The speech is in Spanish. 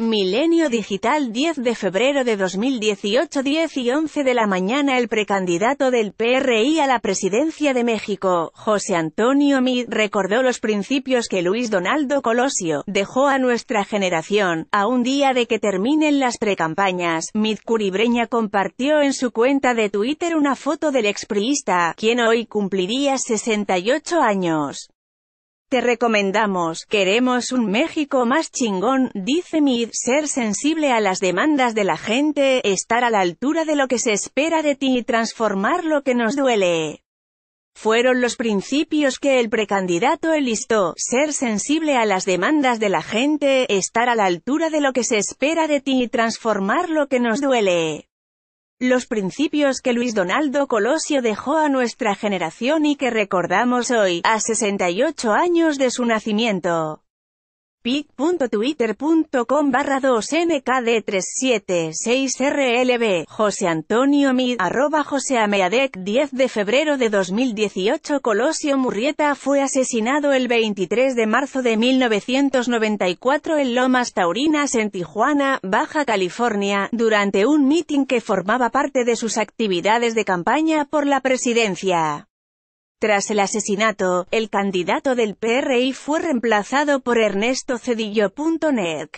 Milenio Digital 10 de febrero de 2018 10 y 11 de la mañana El precandidato del PRI a la presidencia de México, José Antonio Mid, recordó los principios que Luis Donaldo Colosio dejó a nuestra generación. A un día de que terminen las precampañas, Mid Curibreña compartió en su cuenta de Twitter una foto del expriista, quien hoy cumpliría 68 años. Te recomendamos, queremos un México más chingón, dice Mid, ser sensible a las demandas de la gente, estar a la altura de lo que se espera de ti y transformar lo que nos duele. Fueron los principios que el precandidato elistó, ser sensible a las demandas de la gente, estar a la altura de lo que se espera de ti y transformar lo que nos duele. Los principios que Luis Donaldo Colosio dejó a nuestra generación y que recordamos hoy, a 68 años de su nacimiento www.twitter.com barra 2nkd376rlb José Antonio Mid arroba 10 de febrero de 2018 Colosio Murrieta fue asesinado el 23 de marzo de 1994 en Lomas Taurinas en Tijuana, Baja California, durante un mitin que formaba parte de sus actividades de campaña por la presidencia. Tras el asesinato, el candidato del PRI fue reemplazado por Ernesto Cedillo.net.